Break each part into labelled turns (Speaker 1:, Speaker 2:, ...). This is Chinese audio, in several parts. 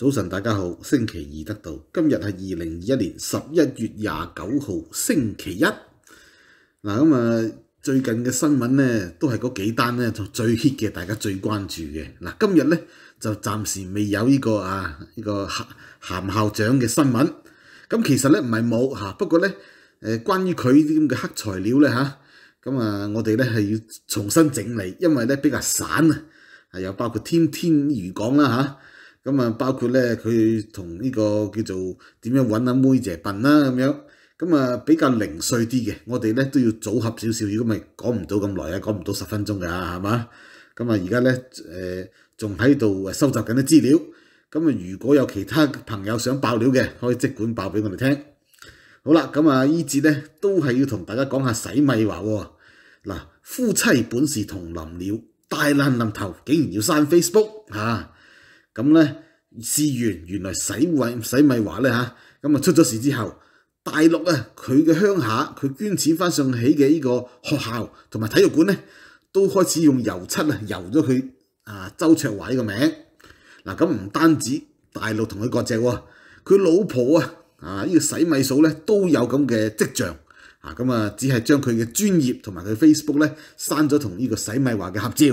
Speaker 1: 早晨，大家好。星期二得到今日系二零二一年十一月廿九号星期一嗱。咁啊，最近嘅新闻呢，都系嗰几单就最 h i t 嘅，大家最关注嘅嗱。今日呢，就暂时未有呢个啊呢个咸校长嘅新闻。咁其实呢，唔系冇吓，不过呢，诶关于佢啲咁嘅黑材料呢，吓，咁啊我哋呢系要重新整理，因为呢比较散啊，系又包括天天渔港啦吓。咁啊，包括咧，佢同呢個叫做點樣揾阿妹姐笨啦咁樣，咁啊比較零碎啲嘅，我哋咧都要組合少少，如果咪講唔到咁耐啊，講唔到十分鐘㗎係嘛？咁啊而家咧誒，仲喺度收集緊啲資料。咁啊，如果有其他朋友想爆料嘅，可以即管爆俾我哋聽。好啦，咁啊呢節咧都係要同大家講下洗米話喎。嗱，夫妻本是同林鳥，大難臨頭竟然要刪 Facebook 啊！咁咧試完，原來洗米洗米華咧嚇，咁啊出咗事之後，大陸啊佢嘅鄉下佢捐錢翻上起嘅呢個學校同埋體育館咧，都開始用油漆啊油咗佢啊周卓華呢個名。嗱咁唔單止大陸同佢割席喎，佢老婆啊啊呢個洗米嫂咧都有咁嘅跡象。啊咁啊，只係將佢嘅專業同埋佢 Facebook 咧刪咗同呢個洗米華嘅合照。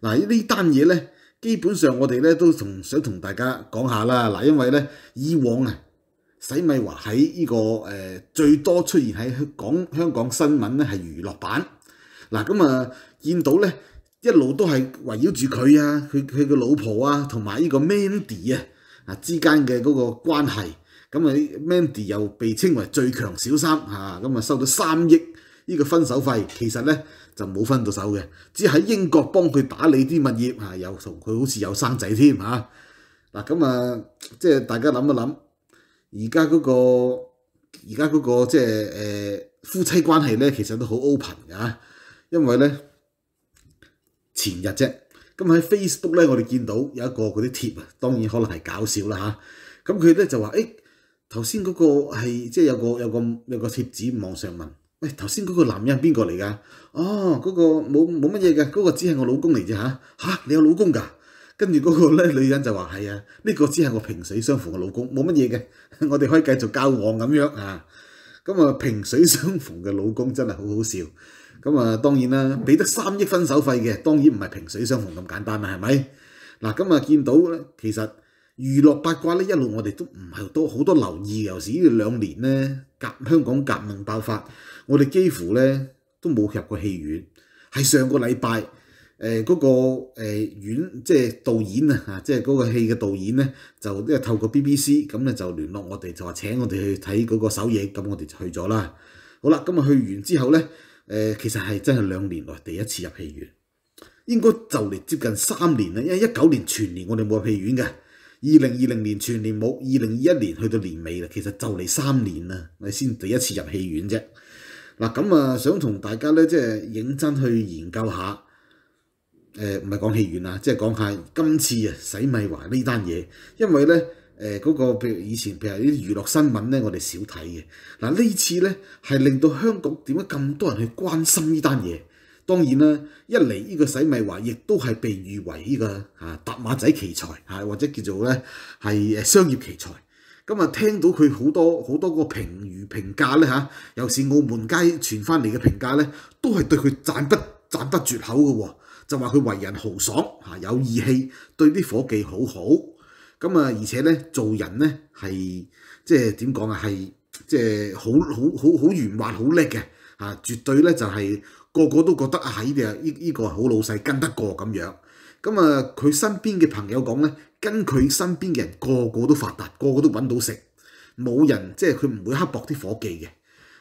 Speaker 1: 嗱呢單嘢咧。基本上我哋咧都同想同大家講下啦，嗱，因為咧以往啊，洗米華喺呢個誒最多出現喺港香港新聞咧係娛樂版，嗱咁啊見到咧一路都係圍繞住佢啊，佢佢個老婆啊同埋呢個 Mandy 啊啊之間嘅嗰個關係，咁啊 Mandy 又被稱為最強小三嚇，咁啊收到三億呢個分手費，其實咧。就冇分到手嘅，只喺英國幫佢打理啲物業，嚇又同佢好似有生仔添嚇。嗱咁啊，即係大家諗一諗，而家嗰個而家嗰個即係誒夫妻關係咧，其實都好 open 噶，因為咧前日啫，咁喺 Facebook 咧，我哋見到有一個嗰啲貼啊，當然可能係搞笑啦嚇。咁佢咧就話：，誒頭先嗰個係即係有個有個有個帖子網上問。喂，头先嗰个男人系边个嚟噶？哦，嗰个冇冇乜嘢嘅，嗰个只系我老公嚟啫吓。吓，你有老公噶？跟住嗰个咧女人就话：系啊，呢个只系我萍水相逢嘅老公，冇乜嘢嘅。我哋可以继续交往咁样啊。咁啊，萍水相逢嘅老公真系好好笑。咁啊，当然啦，俾得三亿分手费嘅，当然唔系萍水相逢咁简单啦，系咪？嗱，咁啊，见到其实。娛樂八卦咧，一路我哋都唔係多好多留意。尤其是呢兩年咧，革香港革命爆發，我哋幾乎咧都冇入過戲院。係上個禮拜，誒嗰個誒院即係導演啊，即係嗰個戲嘅導演咧，就即係透過 B B C 咁咧就聯絡我哋，就話請我哋去睇嗰個首映，咁我哋就去咗啦。好啦，咁啊去完之後咧，誒其實係真係兩年來第一次入戲院，應該就嚟接近三年啦，因為一九年全年我哋冇入戲院嘅。二零二零年全年冇，二零二一年去到年尾啦，其实就嚟三年啦，你先第一次入戏院啫。嗱咁啊，想同大家咧，即系认真去研究下。诶，唔系讲戏院啦，即系讲下今次啊，洗米華呢单嘢？因为咧，诶嗰个譬如以前譬如啲娱乐新闻咧，我哋少睇嘅。嗱呢次咧，系令到香港点解咁多人去关心呢单嘢？當然啦，一嚟呢個洗米華亦都係被譽為呢個啊搭馬仔奇才啊，或者叫做咧係商業奇才。咁啊，聽到佢好多好多個評語評價咧嚇，尤其是澳門街傳翻嚟嘅評價咧，都係對佢讚不讚不絕口嘅。就話佢為人豪爽嚇，有義氣，對啲伙計好好。咁啊，而且咧做人咧係即係點講啊？係即係好好好好圓滑好叻嘅嚇，絕對咧就係。個個都覺得啊，依啲啊，依依個好老細，跟得過咁樣。咁啊，佢身邊嘅朋友講咧，跟佢身邊嘅人個個都發達，個個都揾到食，冇人即係佢唔會刻薄啲伙計嘅。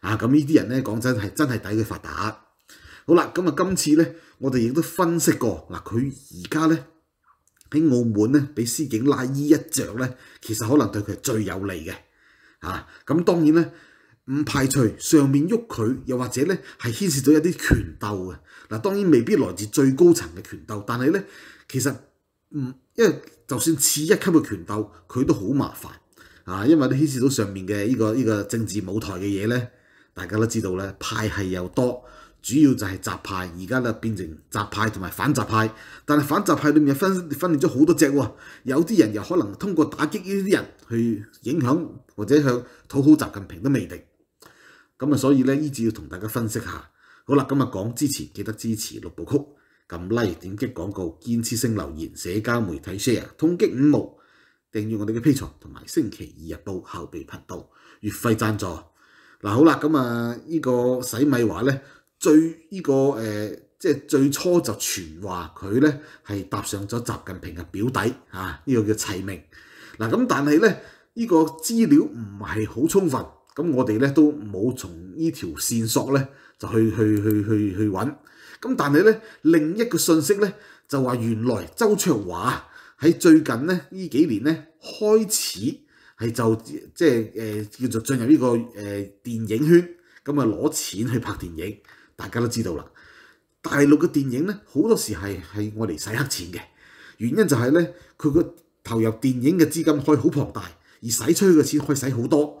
Speaker 1: 啊，咁呢啲人咧講真係真係抵佢發達。好啦，咁啊，今次咧，我哋亦都分析過嗱，佢而家咧喺澳門咧，俾司警拉衣一着咧，其實可能對佢係最有利嘅。啊，咁當然咧。唔排除上面喐佢，又或者咧係牽涉到一啲權鬥嘅。嗱，當然未必來自最高層嘅權鬥，但係咧其實唔，因為就算次一級嘅權鬥，佢都好麻煩啊，因為都牽涉到上面嘅呢個呢個政治舞台嘅嘢咧。大家都知道咧，派系又多，主要就係集派，而家咧變成集派同埋反集派。但係反集派裏面分分裂咗好多隻喎，有啲人又可能通過打擊呢啲人去影響或者向討好習近平嘅魅力。咁啊，所以咧呢次要同大家分析下，好啦，今日講之前記得支持六部曲，撳 Like，點擊廣告，建設性留言，社交媒體 share，通擊五毛，訂阅我哋嘅 P 場同埋星期二日報後備頻道月費贊助。嗱，好啦，咁啊呢個洗米華咧，最呢個誒，即係最初就傳話佢咧係搭上咗習近平嘅表弟啊，呢個叫齊明。嗱，咁但係咧呢個資料唔係好充分。咁我哋咧都冇從呢條線索咧就去去去去去揾，咁但係咧另一個信息咧就話原來周卓華喺最近咧呢幾年咧開始係就即係誒叫做進入呢個誒電影圈，咁啊攞錢去拍電影，大家都知道啦。大陸嘅電影咧好多時係係我哋洗黑錢嘅，原因就係咧佢個投入電影嘅資金可以好龐大，而使出去嘅錢可以使好多。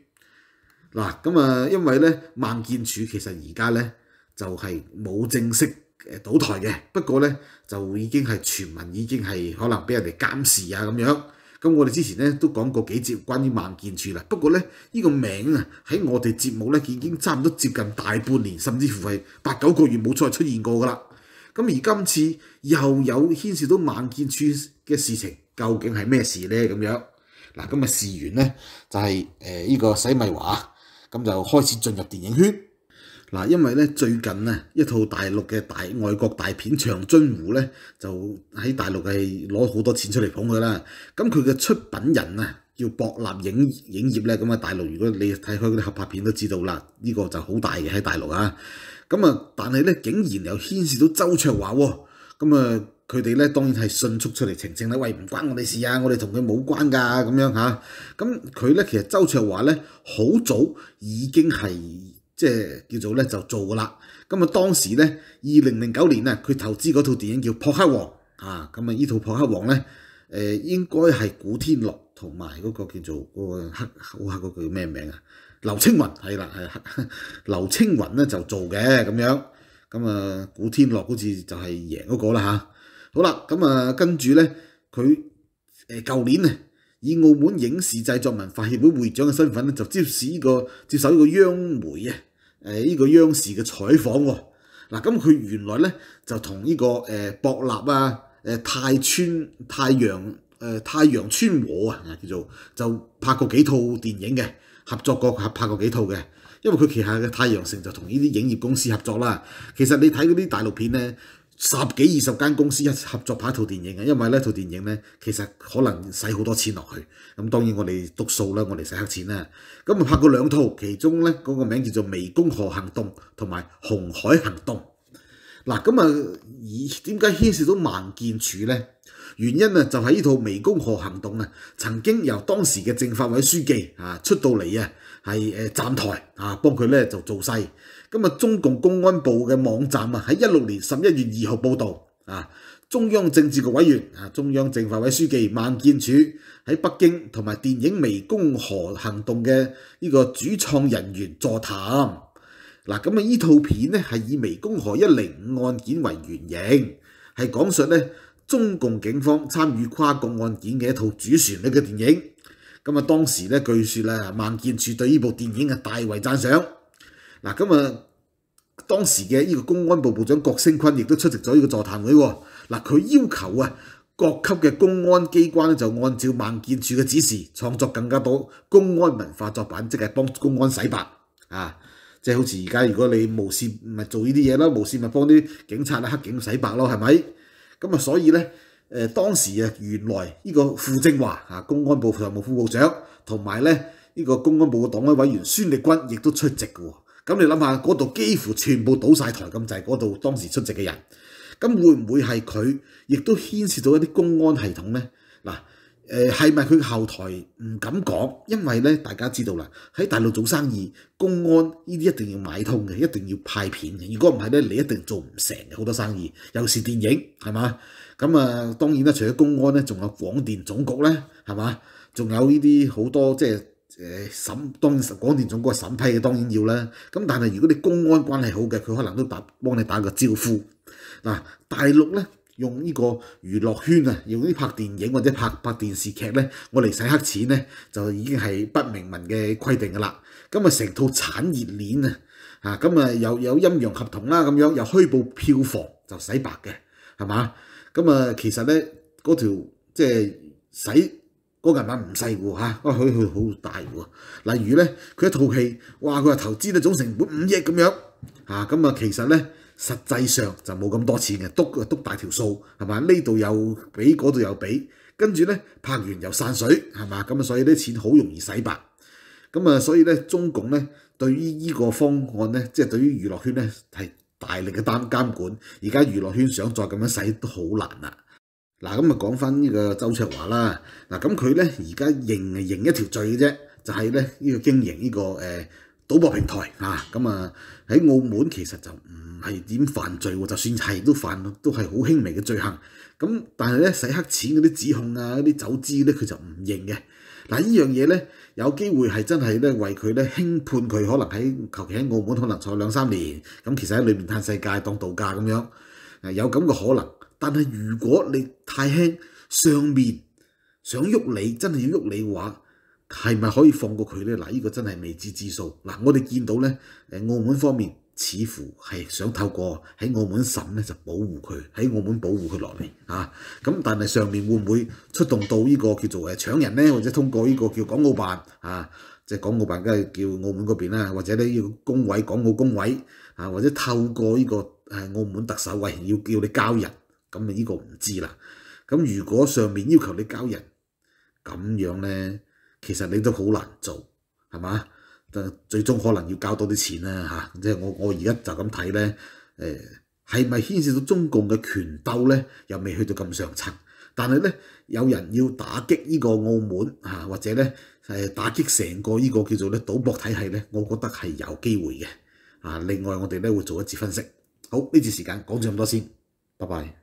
Speaker 1: 嗱咁啊，因為咧，萬建處其實而家咧就係冇正式誒倒台嘅，不過咧就已經係傳聞，已經係可能俾人哋監視啊咁樣。咁我哋之前咧都講過幾節關於萬建處啦，不過咧呢個名啊喺我哋節目咧已經差唔多接近大半年，甚至乎係八九個月冇再出現過噶啦。咁而今次又有牽涉到萬建處嘅事情，究竟係咩事咧？咁樣嗱，咁啊事完咧就係誒呢個洗米華。咁就開始進入電影圈嗱，因為咧最近咧一套大陸嘅大外國大片《長津湖》咧，就喺大陸係攞好多錢出嚟捧佢啦。咁佢嘅出品人啊，叫博立影影業咧，咁啊大陸如果你睇佢嗰啲合拍片都知道啦，呢個就好大嘅喺大陸啊。咁啊，但係咧竟然又牽涉到周卓華喎，咁啊～佢哋咧當然係迅速出嚟澄清啦，喂唔關我哋事啊，我哋同佢冇關㗎咁樣嚇。咁佢咧其實周卓華咧好早已經係即係叫做咧就做㗎啦。咁啊當時咧二零零九年啊，佢投資嗰套電影叫《扑克王》啊。咁啊依套《扑克王》咧誒應該係古天樂同埋嗰個叫做嗰個黑好黑嗰個叫咩名啊？劉青雲係啦，係劉青雲咧就做嘅咁樣。咁啊古天樂好似就係贏嗰個啦嚇。好啦，咁啊，跟住咧，佢誒舊年啊，以澳門影視製作文化協會會長嘅身份咧，就接受呢個接受呢個央媒啊，誒呢個央視嘅採訪喎。嗱，咁佢原來咧就同呢個誒博納啊、誒太川太陽誒太陽川和啊叫做就拍過幾套電影嘅，合作過合拍過幾套嘅。因為佢旗下嘅太陽城就同呢啲影業公司合作啦。其實你睇嗰啲大陸片咧。十幾二十間公司一合作拍一套電影因為呢套電影呢，其實可能使好多錢落去，咁當然我哋督數啦，我哋使黑錢啦，咁啊拍過兩套，其中呢嗰個名叫做《湄公河行動》同埋《紅海行動》。嗱咁啊，而點解牽涉到萬建柱咧？原因啊，就係呢套《湄公河行動》啊，曾經由當時嘅政法委書記啊出到嚟啊，係誒站台啊，幫佢咧就做勢。咁啊，中共公安部嘅網站啊，喺一六年十一月二號報道啊，中央政治局委員啊，中央政法委書記萬建柱喺北京同埋電影《湄公河行動》嘅呢個主創人員座談。嗱，咁啊，依套片咧係以湄公河一零五案件為原型，係講述咧中共警方參與跨國案件嘅一套主旋律嘅電影。咁啊，當時咧，據說咧，孟建柱對依部電影係大為讚賞。嗱，咁啊，當時嘅依個公安部部長郭聲坤亦都出席咗依個座談會。嗱，佢要求啊，各級嘅公安機關就按照孟建柱嘅指示，創作更加多公安文化作品，即係幫公安洗白啊。即係好似而家，如果你無線唔做呢啲嘢咯，無線咪幫啲警察啊、黑警洗白咯，係咪？咁啊，所以咧，誒當時啊，原來呢個傅政華啊，公安部常務副部長，同埋咧呢個公安部嘅黨委委員孫力軍亦都出席嘅喎。咁你諗下，嗰度幾乎全部倒曬台咁滯，嗰度當時出席嘅人，咁會唔會係佢亦都牽涉到一啲公安系統咧？嗱。誒係咪佢後台唔敢講？因為咧，大家知道啦，喺大陸做生意，公安呢啲一定要買通嘅，一定要派片嘅。如果唔係咧，你一定做唔成嘅好多生意。又是電影，係嘛？咁啊，當然啦，除咗公安咧，仲有廣電總局咧，係嘛？仲有呢啲好多即係誒審，當然廣電總局係審批嘅，當然要啦。咁但係如果你公安關係好嘅，佢可能都打幫你打個招呼。嗱，大陸咧。用呢個娛樂圈啊，用啲拍電影或者拍拍電視劇咧，我嚟洗黑錢咧，就已經係不明文嘅規定㗎啦。咁啊，成套產業鏈啊，啊，咁啊，有有陰陽合同啦，咁樣又虛報票房就洗白嘅，係嘛？咁啊，其實咧，嗰條即係洗嗰銀碼唔細喎嚇，哇，佢佢好大喎。例如咧，佢一套戲，哇，佢話投資咧總成本五億咁樣，啊，咁啊，其實咧。實際上就冇咁多錢嘅，篤啊篤大條數係嘛？呢度又俾嗰度又俾，跟住咧拍完又散水係嘛？咁啊，所以啲錢好容易洗白。咁啊，所以咧中共咧對於依個方案咧，即係對於娛樂圈咧係大力嘅擔監管。而家娛樂圈想再咁樣洗都好難啦。嗱咁啊，講翻呢個周卓華啦。嗱咁佢咧而家認認一條罪嘅啫，就係咧呢個經營呢個誒。賭博平台啊，咁啊喺澳門其實就唔係點犯罪喎，就算係都犯都係好輕微嘅罪行。咁但係咧洗黑錢嗰啲指控啊、嗰啲走資咧，佢就唔認嘅。嗱呢樣嘢咧，有機會係真係咧為佢咧輕判佢，可能喺求其喺澳門可能坐兩三年。咁其實喺裏面探世界當度假咁樣，有咁嘅可能。但係如果你太輕，上面想喐你，真係要喐你嘅話。係咪可以放過佢呢？嗱，呢個真係未知之數。嗱，我哋見到呢，誒，澳門方面似乎係想透過喺澳門審呢，就保護佢，喺澳門保護佢落嚟啊。咁但係上面會唔會出動到呢個叫做誒搶人呢？或者通過呢個叫港澳辦啊，即係港澳辦，梗係叫澳門嗰邊啦，或者呢要工委、港澳工委啊，或者透過呢個誒澳門特首喂，要叫你交人，咁啊呢個唔知啦。咁如果上面要求你交人，咁樣呢。其实你都好难做，系嘛？就最终可能要交多啲钱啦，吓！即系我我而家就咁睇咧，诶，系咪牵涉到中共嘅权斗咧？又未去到咁上层，但系咧，有人要打击呢个澳门吓，或者咧诶打击成个呢个叫做咧赌博体系咧，我觉得系有机会嘅啊。另外我哋咧会做一次分析。好呢次时间讲住咁多先，拜拜。